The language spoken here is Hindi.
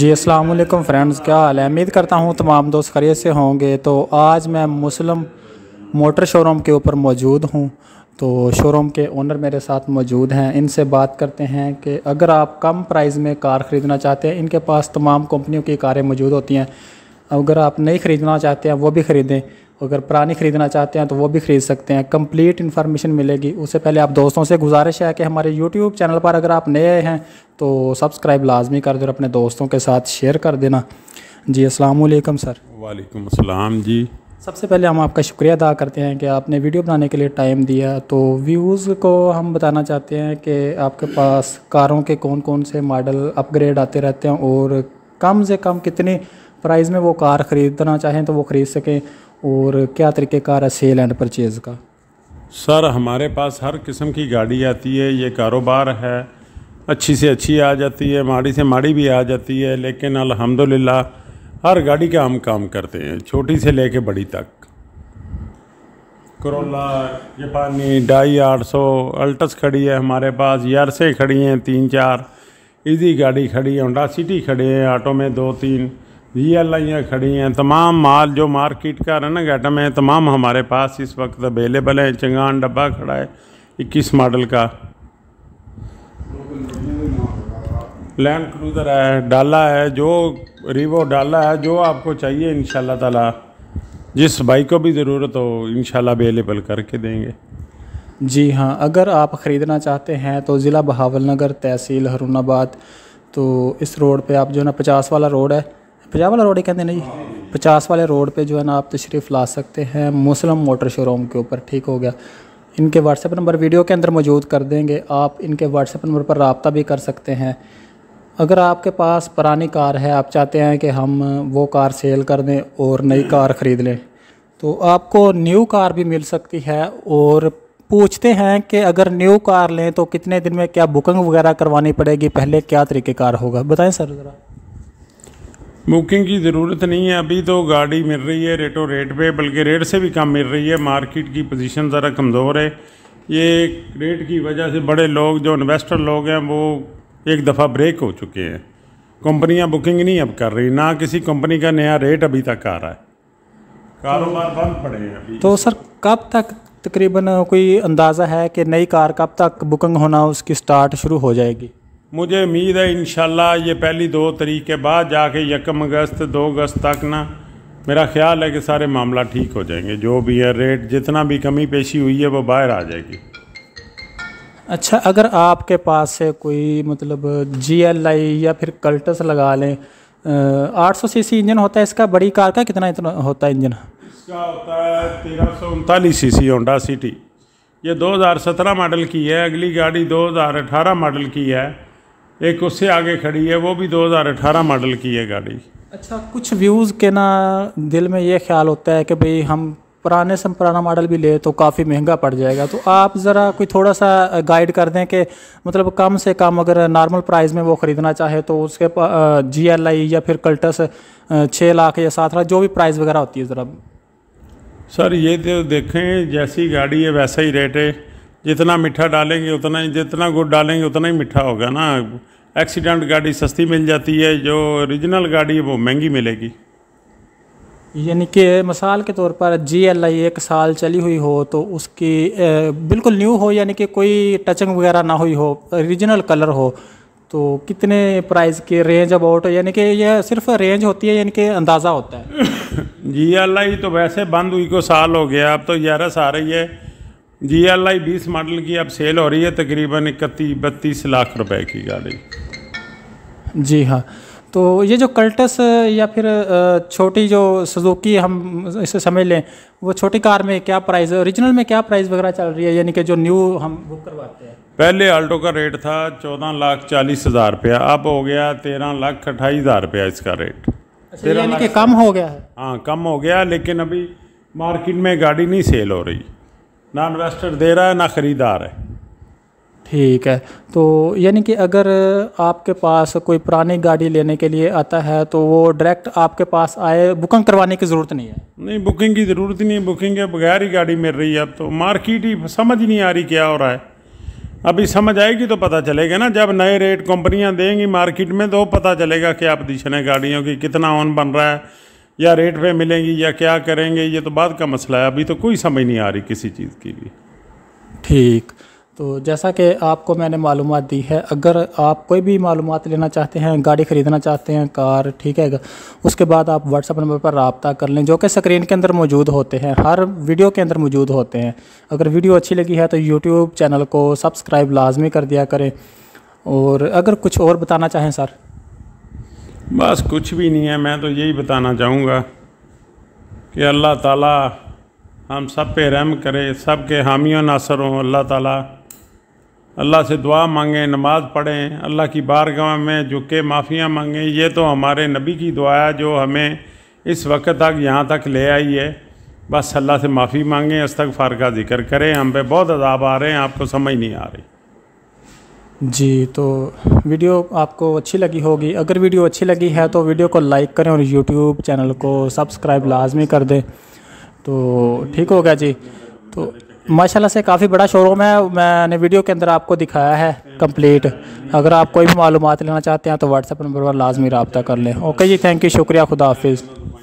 जी अस्सलाम वालेकुम फ्रेंड्स क्या हाल है उम्मीद करता हूँ तमाम दोस्त खरीद से होंगे तो आज मैं मुस्लिम मोटर शोरूम के ऊपर मौजूद हूँ तो शोरूम के ओनर मेरे साथ मौजूद हैं इनसे बात करते हैं कि अगर आप कम प्राइस में कार ख़रीदना चाहते हैं इनके पास तमाम कंपनियों की कारें मौजूद होती हैं अगर आप नहीं ख़रीदना चाहते हैं वो भी ख़रीदें अगर पुरानी ख़रीदना चाहते हैं तो वो भी ख़रीद सकते हैं कंप्लीट इन्फॉर्मेशन मिलेगी उससे पहले आप दोस्तों से गुजारिश है कि हमारे यूट्यूब चैनल पर अगर आप नए हैं तो सब्सक्राइब लाजमी कर दो और अपने दोस्तों के साथ शेयर कर देना जी असलकम सर वालेकुम असलम जी सबसे पहले हम आपका शुक्रिया अदा करते हैं कि आपने वीडियो बनाने के लिए टाइम दिया तो व्यूज़ को हम बताना चाहते हैं कि आपके पास कारों के कौन कौन से मॉडल अपग्रेड आते रहते हैं और कम से कम कितने प्राइस में वो कार ख़रीदना चाहें तो वो ख़रीद सकें और क्या तरीक़ेकार है सेल एंड परचेज़ का सर हमारे पास हर किस्म की गाड़ी आती है ये कारोबार है अच्छी से अच्छी आ जाती है माड़ी से माड़ी भी आ जाती है लेकिन अल्हम्दुलिल्लाह हर गाड़ी का हम काम करते हैं छोटी से लेके बड़ी तक करोला जापानी ढाई आठ सौ अल्टस खड़ी है हमारे पास यारसे खड़ी हैं तीन चार इजी गाड़ी खड़ी है होंडा सिटी खड़े हैं ऑटो में दो तीन ये अल्लाइयाँ खड़ी हैं तमाम माल जो मार्केट का रनगैटम है तमाम हमारे पास इस वक्त अवेलेबल है चंगान डब्बा खड़ा है इक्कीस मॉडल का लैंड क्रूज़र है डाला है जो रिवो डाला है जो आपको चाहिए इन ताला जिस बाइक को भी ज़रूरत हो इन अवेलेबल करके देंगे जी हाँ अगर आप ख़रीदना चाहते हैं तो ज़िला बहावल नगर तहसील हरुणाबाद तो इस रोड पे आप जो है ना पचास वाला रोड है पंजाब वाला रोड ही कहते हैं ना जी पचास वाले रोड पे जो है ना आप तशरीफ़ तो ला सकते हैं मुस्लिम मोटर शोरूम के ऊपर ठीक हो गया इनके व्हाट्सएप नंबर वीडियो के अंदर मौजूद कर देंगे आप इनके व्हाट्सएप नंबर पर रबता भी कर सकते हैं अगर आपके पास पुरानी कार है आप चाहते हैं कि हम वो कार सेल कर दें और नई कार ख़रीद लें तो आपको न्यू कार भी मिल सकती है और पूछते हैं कि अगर न्यू कार लें तो कितने दिन में क्या बुकिंग वगैरह करवानी पड़ेगी पहले क्या तरीके कार होगा बताएं सर ज़रा बुकिंग की ज़रूरत नहीं है अभी तो गाड़ी मिल रही है रेटो रेट पे बल्कि रेट से भी कम मिल रही है मार्केट की पोजीशन ज़रा कमज़ोर है ये रेट की वजह से बड़े लोग जो इन्वेस्टर लोग हैं वो एक दफ़ा ब्रेक हो चुके हैं कंपनियां बुकिंग नहीं अब कर रही ना किसी कंपनी का नया रेट अभी तक आ रहा है कारोबार बंद पड़े हैं अभी तो सर कब तक तकरीबन कोई अंदाज़ा है कि नई कार कब तक बुकिंग होना उसकी स्टार्ट शुरू हो जाएगी मुझे उम्मीद है इन ये पहली दो तरीक के बाद जाके यकम अगस्त दो अगस्त तक ना मेरा ख्याल है कि सारे मामला ठीक हो जाएंगे जो भी है रेट जितना भी कमी पेशी हुई है वो बाहर आ जाएगी अच्छा अगर आपके पास से कोई मतलब जीएलआई या फिर कल्टस लगा लें आठ सौ सी इंजन होता है इसका बड़ी कार का कितना इतना होता है इंजन इसका होता है तेरह सौ उनतालीस सी सी होंडा सिटी ये 2017 मॉडल की है अगली गाड़ी 2018 मॉडल की है एक उससे आगे खड़ी है वो भी 2018 मॉडल की है गाड़ी अच्छा कुछ व्यूज़ के ना दिल में ये ख्याल होता है कि भाई हम पुराने से पुराना मॉडल भी ले तो काफ़ी महंगा पड़ जाएगा तो आप ज़रा कोई थोड़ा सा गाइड कर दें कि मतलब कम से कम अगर नॉर्मल प्राइस में वो ख़रीदना चाहे तो उसके जी एल आई या फिर कल्टस छः लाख या सात लाख जो भी प्राइस वगैरह होती है ज़रा सर ये तो देखें जैसी गाड़ी है वैसा ही रेट है जितना मीठा डालेंगे उतना ही जितना गुड़ डालेंगे उतना ही मीठा होगा ना एक्सीडेंट गाड़ी सस्ती मिल जाती है जो ओरिजिनल गाड़ी है वो महंगी मिलेगी यानी कि मिसाल के तौर पर जी एल आई एक साल चली हुई हो तो उसकी बिल्कुल न्यू हो यानी कि कोई टचिंग वगैरह ना हुई हो ओरिजिनल कलर हो तो कितने प्राइस के रेंज अबाउट यानी कि यह सिर्फ रेंज होती है यानी कि अंदाज़ा होता है जी एल आई तो वैसे बंद हुई को साल हो गया अब तो ग्यारह आ रही है जी एल आई बीस मॉडल की अब सेल हो रही है तकरीबन इकतीस बत्तीस लाख रुपए की गाड़ी जी हाँ तो ये जो कल्टस या फिर छोटी जो सुजुकी हम इसे समझ लें वो छोटी कार में क्या प्राइस है ओरिजिनल में क्या प्राइस वगैरह चल रही है यानी कि जो न्यू हम बुक करवाते हैं पहले आल्टो का रेट था चौदह लाख चालीस हज़ार रुपया अब हो गया तेरह लाख अट्ठाईस हज़ार रुपया इसका रेट अच्छा यानी कि कम हो गया है हाँ कम हो गया लेकिन अभी मार्केट में गाड़ी नहीं सेल हो रही ना इन्वेस्टर दे रहा है ना ख़रीदार है ठीक है तो यानी कि अगर आपके पास कोई पुरानी गाड़ी लेने के लिए आता है तो वो डायरेक्ट आपके पास आए बुकिंग करवाने की ज़रूरत नहीं है नहीं बुकिंग की ज़रूरत नहीं है बुकिंग के बगैर ही गाड़ी मिल रही है अब तो मार्केट ही समझ नहीं आ रही क्या हो रहा है अभी समझ आएगी तो पता चलेगा ना जब नए रेट कंपनियां देंगी मार्केट में तो पता चलेगा क्या पोजिशन है गाड़ियों की कितना ऑन बन रहा है या रेट पे मिलेंगी या क्या करेंगे ये तो बाद का मसला है अभी तो कोई समझ नहीं आ रही किसी चीज़ की भी ठीक तो जैसा कि आपको मैंने मालूम दी है अगर आप कोई भी मालूम लेना चाहते हैं गाड़ी ख़रीदना चाहते हैं कार ठीक है उसके बाद आप व्हाट्सअप नंबर पर रबता कर लें जो कि स्क्रीन के अंदर मौजूद होते हैं हर वीडियो के अंदर मौजूद होते हैं अगर वीडियो अच्छी लगी है तो यूट्यूब चैनल को सब्सक्राइब लाजमी कर दिया करें और अगर कुछ और बताना चाहें सर बस कुछ भी नहीं है मैं तो यही बताना चाहूँगा कि अल्लाह ताला हम सब पे रहम करे सब के हामियों नासर हों अल्लाह ताला अल्लाह से दुआ मांगें नमाज़ पढ़ें अल्लाह की बारगाह में झुके माफ़ियाँ मांगें ये तो हमारे नबी की दुआ है जो हमें इस वक्त तक यहाँ तक ले आई है बस अल्लाह से माफ़ी मांगें इस्तफार का जिक्र करें हम पे बहुत अजाब आ रहे हैं आपको समझ नहीं आ रही जी तो वीडियो आपको अच्छी लगी होगी अगर वीडियो अच्छी लगी है तो वीडियो को लाइक करें और यूट्यूब चैनल को सब्सक्राइब लाजमी कर दें तो ठीक हो गया जी तो माशाल्लाह से काफ़ी बड़ा शोरूम है मैंने वीडियो के अंदर आपको दिखाया है कंप्लीट अगर आप कोई भी मालूम लेना चाहते हैं तो व्हाट्सएप नंबर पर लाजमी रबता कर लें ओके जी थैंक यू शुक्रिया खुदा हाफिज़